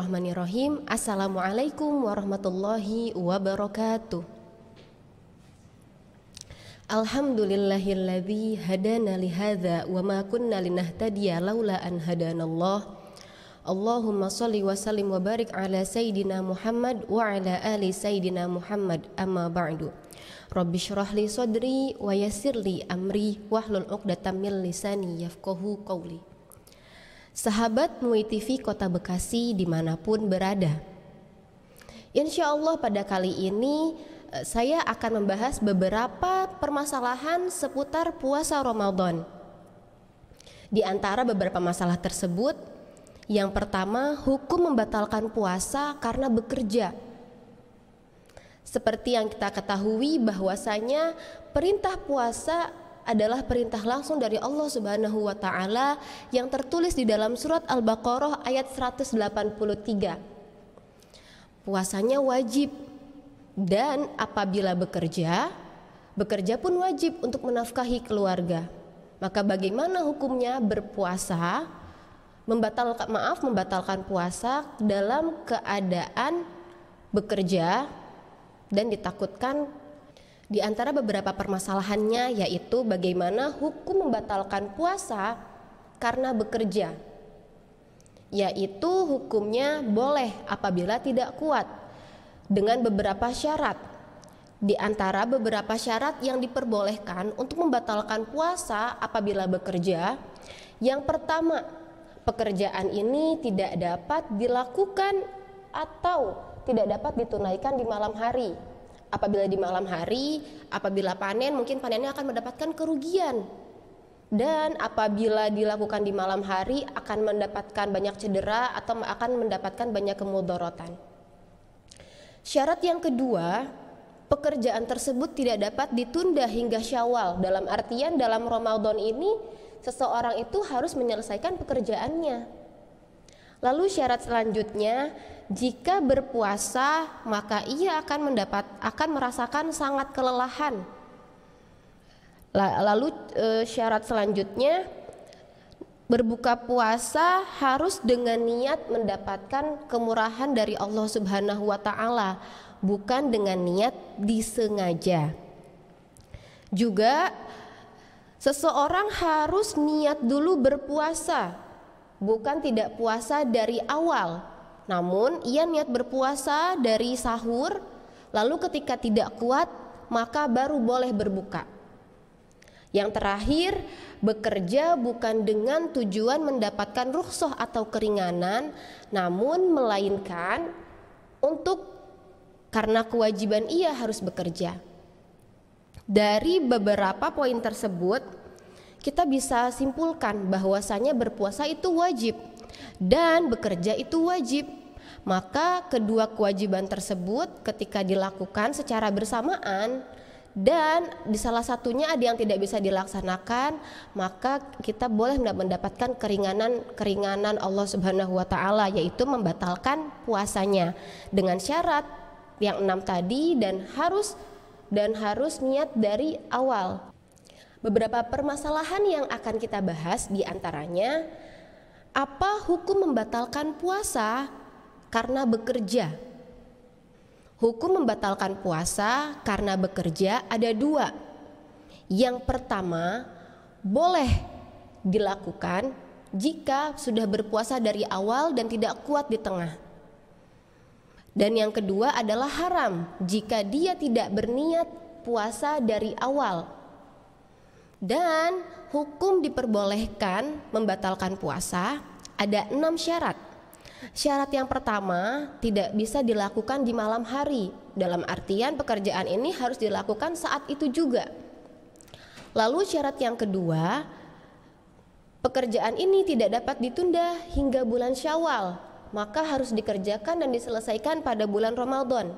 Bismillahirrahmanirrahim. Assalamualaikum warahmatullahi wabarakatuh. Alhamdulillahilladzi hadana lihadza wa ma kunna linahtadiya laula an hadanallah. Allahumma shalli wa sallim wa barik ala sayyidina Muhammad wa ala ali sayyidina Muhammad amma ba'du. Rabbi syrah li sadri wa yassir li amri wahlul 'uqdatam min lisani yafqahu qawli sahabat TV Kota Bekasi dimanapun berada. Insya Allah pada kali ini eh, saya akan membahas beberapa permasalahan seputar puasa Ramadan. Di antara beberapa masalah tersebut, yang pertama hukum membatalkan puasa karena bekerja. Seperti yang kita ketahui bahwasanya perintah puasa adalah perintah langsung dari Allah Subhanahu wa taala yang tertulis di dalam surat Al-Baqarah ayat 183. Puasanya wajib dan apabila bekerja, bekerja pun wajib untuk menafkahi keluarga. Maka bagaimana hukumnya berpuasa membatalkan maaf membatalkan puasa dalam keadaan bekerja dan ditakutkan di antara beberapa permasalahannya yaitu bagaimana hukum membatalkan puasa karena bekerja. Yaitu hukumnya boleh apabila tidak kuat dengan beberapa syarat. Di antara beberapa syarat yang diperbolehkan untuk membatalkan puasa apabila bekerja, yang pertama, pekerjaan ini tidak dapat dilakukan atau tidak dapat ditunaikan di malam hari apabila di malam hari, apabila panen mungkin panennya akan mendapatkan kerugian. Dan apabila dilakukan di malam hari akan mendapatkan banyak cedera atau akan mendapatkan banyak kemudorotan. Syarat yang kedua, pekerjaan tersebut tidak dapat ditunda hingga Syawal. Dalam artian dalam Ramadan ini seseorang itu harus menyelesaikan pekerjaannya Lalu syarat selanjutnya, jika berpuasa maka ia akan mendapat akan merasakan sangat kelelahan. Lalu e, syarat selanjutnya berbuka puasa harus dengan niat mendapatkan kemurahan dari Allah Subhanahu wa taala, bukan dengan niat disengaja. Juga seseorang harus niat dulu berpuasa bukan tidak puasa dari awal, namun ia niat berpuasa dari sahur, lalu ketika tidak kuat, maka baru boleh berbuka. Yang terakhir, bekerja bukan dengan tujuan mendapatkan rukhsah atau keringanan, namun melainkan untuk karena kewajiban ia harus bekerja. Dari beberapa poin tersebut, kita bisa simpulkan bahwasanya berpuasa itu wajib dan bekerja itu wajib. Maka kedua kewajiban tersebut ketika dilakukan secara bersamaan dan di salah satunya ada yang tidak bisa dilaksanakan, maka kita boleh mendapatkan keringanan keringanan Allah Subhanahu wa taala yaitu membatalkan puasanya dengan syarat yang enam tadi dan harus dan harus niat dari awal Beberapa permasalahan yang akan kita bahas diantaranya apa hukum membatalkan puasa karena bekerja? Hukum membatalkan puasa karena bekerja ada dua. Yang pertama, boleh dilakukan jika sudah berpuasa dari awal dan tidak kuat di tengah. Dan yang kedua adalah haram jika dia tidak berniat puasa dari awal dan hukum diperbolehkan membatalkan puasa ada enam syarat. Syarat yang pertama tidak bisa dilakukan di malam hari. Dalam artian pekerjaan ini harus dilakukan saat itu juga. Lalu syarat yang kedua, pekerjaan ini tidak dapat ditunda hingga bulan Syawal, maka harus dikerjakan dan diselesaikan pada bulan Ramadan.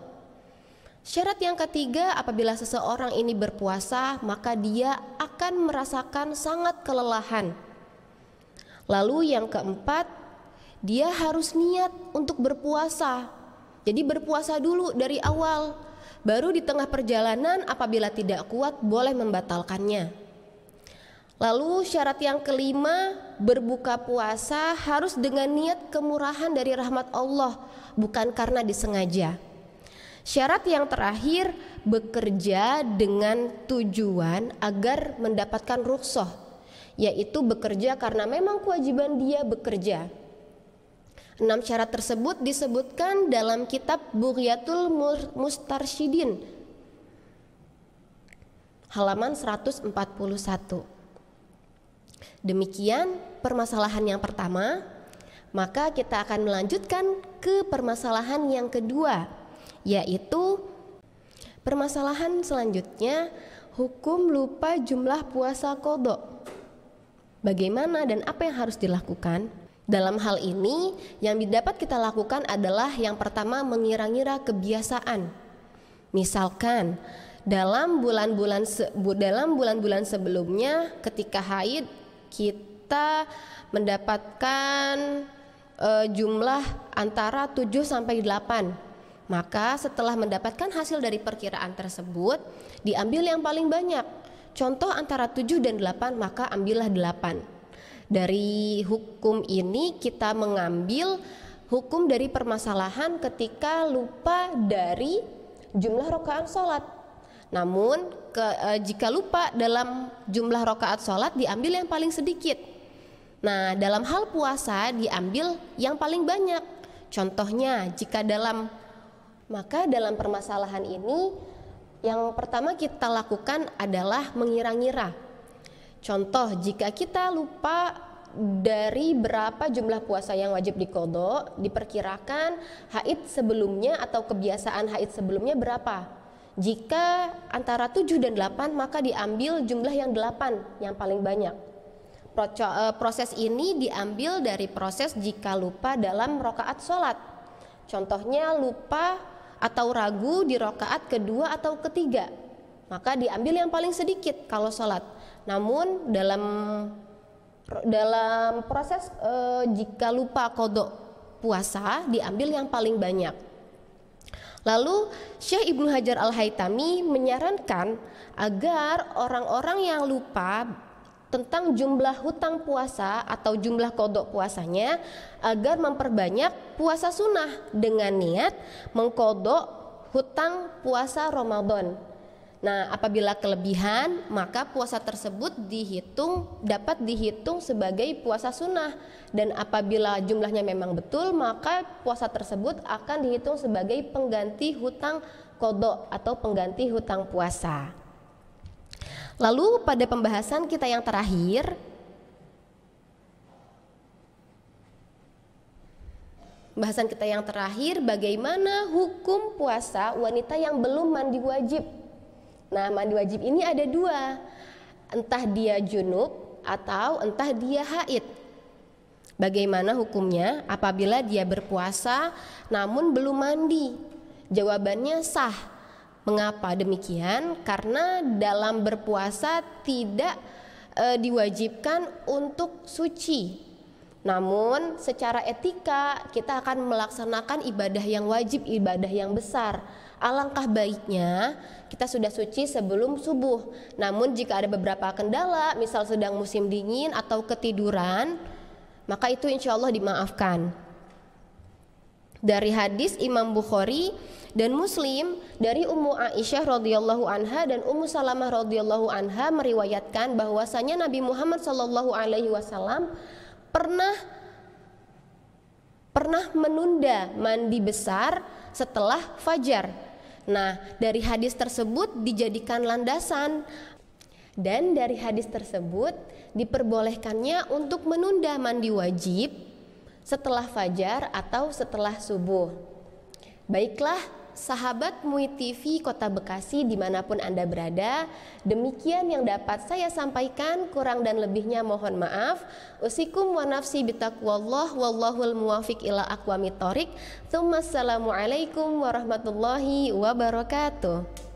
Syarat yang ketiga, apabila seseorang ini berpuasa, maka dia akan merasakan sangat kelelahan. Lalu, yang keempat, dia harus niat untuk berpuasa. Jadi, berpuasa dulu dari awal, baru di tengah perjalanan, apabila tidak kuat, boleh membatalkannya. Lalu, syarat yang kelima, berbuka puasa harus dengan niat kemurahan dari rahmat Allah, bukan karena disengaja. Syarat yang terakhir bekerja dengan tujuan agar mendapatkan rukshoh, yaitu bekerja karena memang kewajiban dia bekerja. Enam syarat tersebut disebutkan dalam kitab Bughyatul Mustarsyidin halaman 141. Demikian permasalahan yang pertama, maka kita akan melanjutkan ke permasalahan yang kedua yaitu permasalahan selanjutnya hukum lupa jumlah puasa kodok. Bagaimana dan apa yang harus dilakukan? Dalam hal ini, yang dapat kita lakukan adalah yang pertama mengira-ngira kebiasaan. Misalkan, dalam bulan-bulan dalam bulan-bulan sebelumnya ketika haid kita mendapatkan e, jumlah antara 7 sampai 8 maka setelah mendapatkan hasil dari perkiraan tersebut, diambil yang paling banyak. Contoh antara 7 dan 8, maka ambillah 8. Dari hukum ini kita mengambil hukum dari permasalahan ketika lupa dari jumlah rokaan sholat. Namun ke, e, jika lupa dalam jumlah rokaat sholat diambil yang paling sedikit. Nah dalam hal puasa diambil yang paling banyak. Contohnya jika dalam maka dalam permasalahan ini yang pertama kita lakukan adalah mengira-ngira. Contoh, jika kita lupa dari berapa jumlah puasa yang wajib dikodok, diperkirakan haid sebelumnya atau kebiasaan haid sebelumnya berapa. Jika antara 7 dan 8 maka diambil jumlah yang 8 yang paling banyak. Eh, proses ini diambil dari proses jika lupa dalam rokaat sholat. Contohnya lupa atau ragu di rokaat kedua atau ketiga maka diambil yang paling sedikit kalau sholat namun dalam dalam proses e, jika lupa kodok puasa diambil yang paling banyak Lalu Syekh Ibnu Hajar Al-Haitami menyarankan agar orang-orang yang lupa tentang jumlah hutang puasa atau jumlah kodok puasanya agar memperbanyak puasa sunnah dengan niat mengkodok hutang puasa Ramadan. Nah, apabila kelebihan, maka puasa tersebut dihitung dapat dihitung sebagai puasa sunnah dan apabila jumlahnya memang betul, maka puasa tersebut akan dihitung sebagai pengganti hutang kodok atau pengganti hutang puasa. Lalu pada pembahasan kita yang terakhir pembahasan kita yang terakhir bagaimana hukum puasa wanita yang belum mandi wajib. Nah, mandi wajib ini ada dua. Entah dia junub atau entah dia haid. Bagaimana hukumnya apabila dia berpuasa namun belum mandi? Jawabannya sah Mengapa demikian? Karena dalam berpuasa tidak e, diwajibkan untuk suci. Namun secara etika kita akan melaksanakan ibadah yang wajib, ibadah yang besar. Alangkah baiknya kita sudah suci sebelum subuh. Namun jika ada beberapa kendala, misal sedang musim dingin atau ketiduran, maka itu insya Allah dimaafkan. Dari hadis Imam Bukhari dan Muslim dari Ummu Aisyah radhiyallahu anha dan Ummu Salamah radhiyallahu anha meriwayatkan bahwasanya Nabi Muhammad saw alaihi wasallam pernah pernah menunda mandi besar setelah fajar. Nah, dari hadis tersebut dijadikan landasan dan dari hadis tersebut diperbolehkannya untuk menunda mandi wajib setelah fajar atau setelah subuh. Baiklah, sahabat MUI TV Kota Bekasi dimanapun Anda berada. Demikian yang dapat saya sampaikan, kurang dan lebihnya mohon maaf. Usikum wa nafsi bitakwallah wallahul muwafiq ila aqwamit thumma Assalamualaikum warahmatullahi wabarakatuh.